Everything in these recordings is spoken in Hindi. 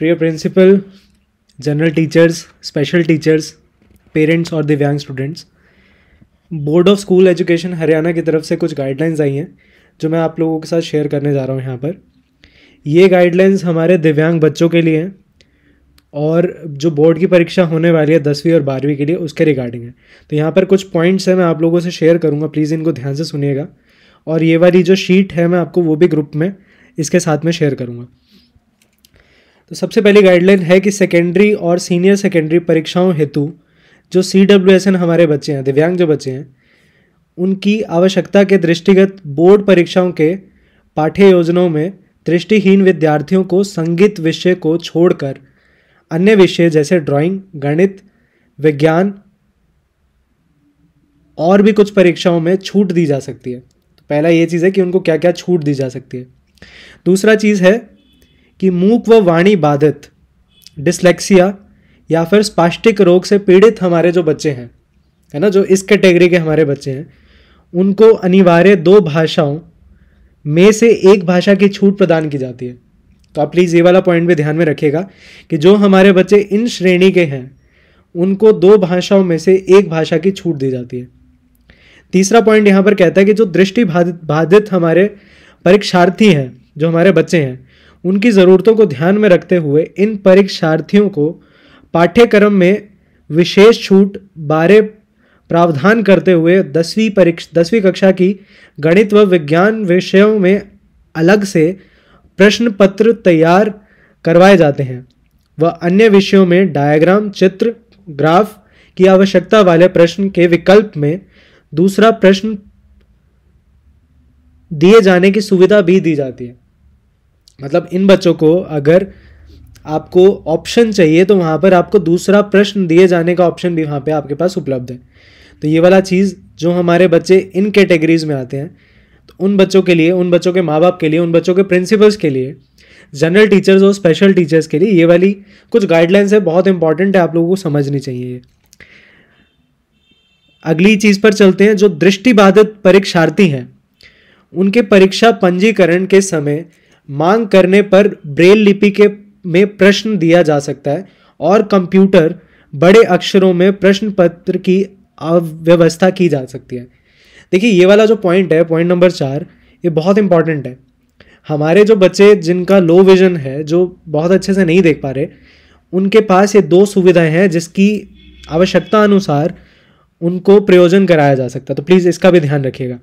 प्रिय principal general teachers special teachers parents और दिव्यांग students board of school education Haryana की तरफ से कुछ गाइडलाइंस आई हैं जो मैं आप लोगों के साथ शेयर करने जा रहा हूँ यहाँ पर ये गाइडलाइंस हमारे दिव्यांग बच्चों के लिए हैं और जो बोर्ड की परीक्षा होने वाली है दसवीं और बारहवीं के लिए उसके रिगार्डिंग है तो यहाँ पर कुछ पॉइंट्स हैं मैं आप लोगों से शेयर करूँगा प्लीज़ इनको ध्यान से सुनिएगा और ये वाली जो शीट है मैं आपको वो भी ग्रुप में इसके साथ में शेयर करूँगा तो सबसे पहली गाइडलाइन है कि सेकेंडरी और सीनियर सेकेंडरी परीक्षाओं हेतु जो सी डब्ल्यू एस एन हमारे बच्चे हैं दिव्यांग जो बच्चे हैं उनकी आवश्यकता के दृष्टिगत बोर्ड परीक्षाओं के पाठ्य योजनाओं में दृष्टिहीन विद्यार्थियों को संगीत विषय को छोड़कर अन्य विषय जैसे ड्राइंग गणित विज्ञान और भी कुछ परीक्षाओं में छूट दी जा सकती है तो पहला ये चीज़ है कि उनको क्या क्या छूट दी जा सकती है दूसरा चीज़ है कि मूक व वाणी बाधित डिसलेक्सिया या फिर स्पाष्टिक रोग से पीड़ित हमारे जो बच्चे हैं है ना जो इस कैटेगरी के हमारे बच्चे हैं उनको अनिवार्य दो भाषाओं में से एक भाषा की छूट प्रदान की जाती है तो आप प्लीज़ ये वाला पॉइंट भी ध्यान में रखिएगा कि जो हमारे बच्चे इन श्रेणी के हैं उनको दो भाषाओं में से एक भाषा की छूट दी जाती है तीसरा पॉइंट यहाँ पर कहता है कि जो दृष्टि बाधित हमारे परीक्षार्थी हैं जो हमारे बच्चे हैं उनकी ज़रूरतों को ध्यान में रखते हुए इन परीक्षार्थियों को पाठ्यक्रम में विशेष छूट बारे प्रावधान करते हुए दसवीं परीक्षा दसवीं कक्षा की गणित व विज्ञान विषयों में अलग से प्रश्न पत्र तैयार करवाए जाते हैं व अन्य विषयों में डायग्राम चित्र ग्राफ की आवश्यकता वाले प्रश्न के विकल्प में दूसरा प्रश्न दिए जाने की सुविधा भी दी जाती है मतलब इन बच्चों को अगर आपको ऑप्शन चाहिए तो वहाँ पर आपको दूसरा प्रश्न दिए जाने का ऑप्शन भी वहाँ पे आपके पास उपलब्ध है तो ये वाला चीज़ जो हमारे बच्चे इन कैटेगरीज में आते हैं तो उन बच्चों के लिए उन बच्चों के माँ बाप के लिए उन बच्चों के प्रिंसिपल्स के लिए जनरल टीचर्स और स्पेशल टीचर्स के लिए ये वाली कुछ गाइडलाइंस है बहुत इंपॉर्टेंट है आप लोगों को समझनी चाहिए अगली चीज़ पर चलते हैं जो दृष्टिबाधित परीक्षार्थी हैं उनके परीक्षा पंजीकरण के समय मांग करने पर ब्रेल लिपि के में प्रश्न दिया जा सकता है और कंप्यूटर बड़े अक्षरों में प्रश्न पत्र की व्यवस्था की जा सकती है देखिए ये वाला जो पॉइंट है पॉइंट नंबर चार ये बहुत इंपॉर्टेंट है हमारे जो बच्चे जिनका लो विज़न है जो बहुत अच्छे से नहीं देख पा रहे उनके पास ये दो सुविधाएं हैं जिसकी आवश्यकता अनुसार उनको प्रयोजन कराया जा सकता है तो प्लीज़ इसका भी ध्यान रखिएगा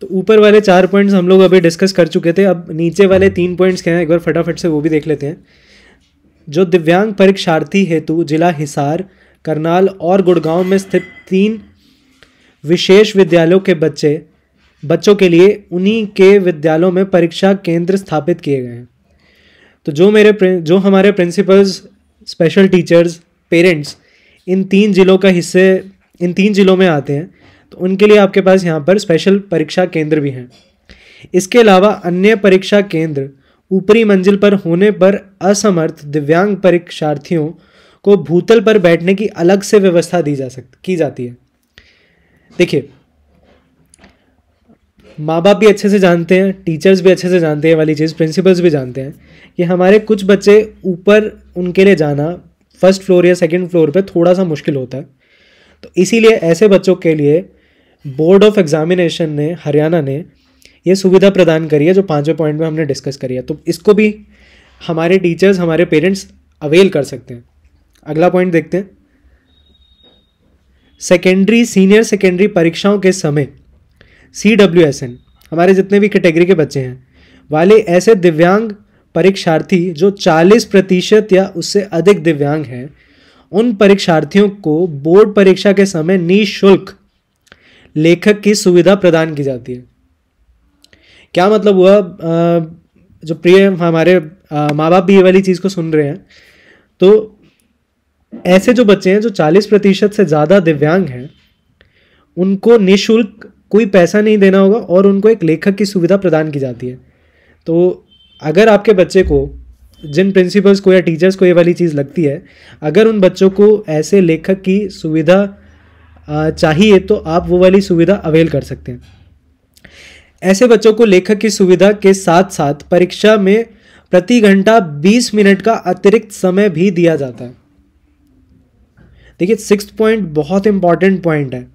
तो ऊपर वाले चार पॉइंट्स हम लोग अभी डिस्कस कर चुके थे अब नीचे वाले तीन पॉइंट्स क्या हैं एक बार फटाफट से वो भी देख लेते हैं जो दिव्यांग परीक्षार्थी हेतु जिला हिसार करनाल और गुड़गांव में स्थित तीन विशेष विद्यालयों के बच्चे बच्चों के लिए उन्हीं के विद्यालयों में परीक्षा केंद्र स्थापित किए गए हैं तो जो मेरे जो हमारे प्रिंसिपल्स स्पेशल टीचर्स पेरेंट्स इन तीन जिलों का हिस्से इन तीन जिलों में आते हैं तो उनके लिए आपके पास यहाँ पर स्पेशल परीक्षा केंद्र भी हैं इसके अलावा अन्य परीक्षा केंद्र ऊपरी मंजिल पर होने पर असमर्थ दिव्यांग परीक्षार्थियों को भूतल पर बैठने की अलग से व्यवस्था दी जा सकती की जाती है देखिए माँ बाप भी अच्छे से जानते हैं टीचर्स भी अच्छे से जानते हैं वाली चीज़ प्रिंसिपल्स भी जानते हैं कि हमारे कुछ बच्चे ऊपर उनके लिए जाना फर्स्ट फ्लोर या सेकंड फ्लोर पे थोड़ा सा मुश्किल होता है तो इसीलिए ऐसे बच्चों के लिए बोर्ड ऑफ एग्जामिनेशन ने हरियाणा ने ये सुविधा प्रदान करी है जो पाँचवें पॉइंट में हमने डिस्कस करी है तो इसको भी हमारे टीचर्स हमारे पेरेंट्स अवेल कर सकते हैं अगला पॉइंट देखते हैं सेकेंडरी सीनियर सेकेंडरी परीक्षाओं के समय सी डब्ल्यू एस एन हमारे जितने भी कैटेगरी के बच्चे हैं वाले ऐसे दिव्यांग परीक्षार्थी जो 40 प्रतिशत या उससे अधिक दिव्यांग हैं उन परीक्षार्थियों को बोर्ड परीक्षा के समय निःशुल्क लेखक की सुविधा प्रदान की जाती है क्या मतलब हुआ जो प्रिय हमारे माँ बाप भी ये वाली चीज़ को सुन रहे हैं तो ऐसे जो बच्चे हैं जो 40 प्रतिशत से ज़्यादा दिव्यांग हैं उनको निशुल्क कोई पैसा नहीं देना होगा और उनको एक लेखक की सुविधा प्रदान की जाती है तो अगर आपके बच्चे को जिन प्रिंसिपल्स को या टीचर्स को ये वाली चीज़ लगती है अगर उन बच्चों को ऐसे लेखक की सुविधा चाहिए तो आप वो वाली सुविधा अवेल कर सकते हैं ऐसे बच्चों को लेखक की सुविधा के साथ साथ परीक्षा में प्रति घंटा 20 मिनट का अतिरिक्त समय भी दिया जाता है देखिए सिक्स पॉइंट बहुत इंपॉर्टेंट पॉइंट है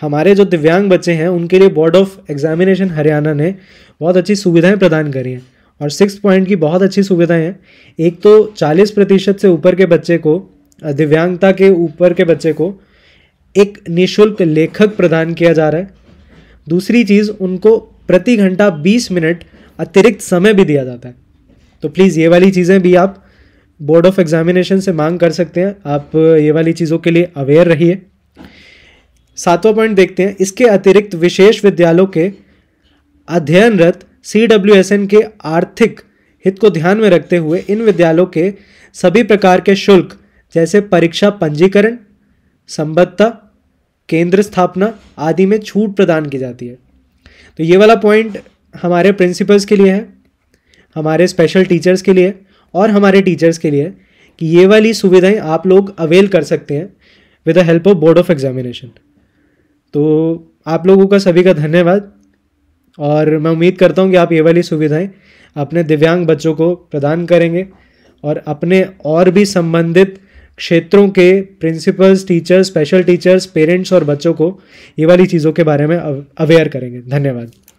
हमारे जो दिव्यांग बच्चे हैं उनके लिए बोर्ड ऑफ एग्जामिनेशन हरियाणा ने बहुत अच्छी सुविधाएं प्रदान करी हैं और सिक्स पॉइंट की बहुत अच्छी सुविधाएं हैं एक तो चालीस प्रतिशत से ऊपर के बच्चे को दिव्यांगता के ऊपर के बच्चे को एक निशुल्क लेखक प्रदान किया जा रहा है दूसरी चीज़ उनको प्रति घंटा 20 मिनट अतिरिक्त समय भी दिया जाता है तो प्लीज़ ये वाली चीज़ें भी आप बोर्ड ऑफ एग्जामिनेशन से मांग कर सकते हैं आप ये वाली चीज़ों के लिए अवेयर रहिए सातवां पॉइंट देखते हैं इसके अतिरिक्त विशेष विद्यालयों के अध्ययनरत सी डब्ल्यू एस एन के आर्थिक हित को ध्यान में रखते हुए इन विद्यालयों के सभी प्रकार के शुल्क जैसे परीक्षा पंजीकरण संबद्धता केंद्र स्थापना आदि में छूट प्रदान की जाती है तो ये वाला पॉइंट हमारे प्रिंसिपल्स के लिए है हमारे स्पेशल टीचर्स के लिए और हमारे टीचर्स के लिए कि ये वाली सुविधाएं आप लोग अवेल कर सकते हैं with the help of board of examination तो आप लोगों का सभी का धन्यवाद और मैं उम्मीद करता हूँ कि आप ये वाली सुविधाएं अपने दिव्यांग बच्चों को प्रदान करेंगे और अपने और भी संबंधित क्षेत्रों के principals teachers special teachers parents और बच्चों को ये वाली चीज़ों के बारे में अवेयर करेंगे धन्यवाद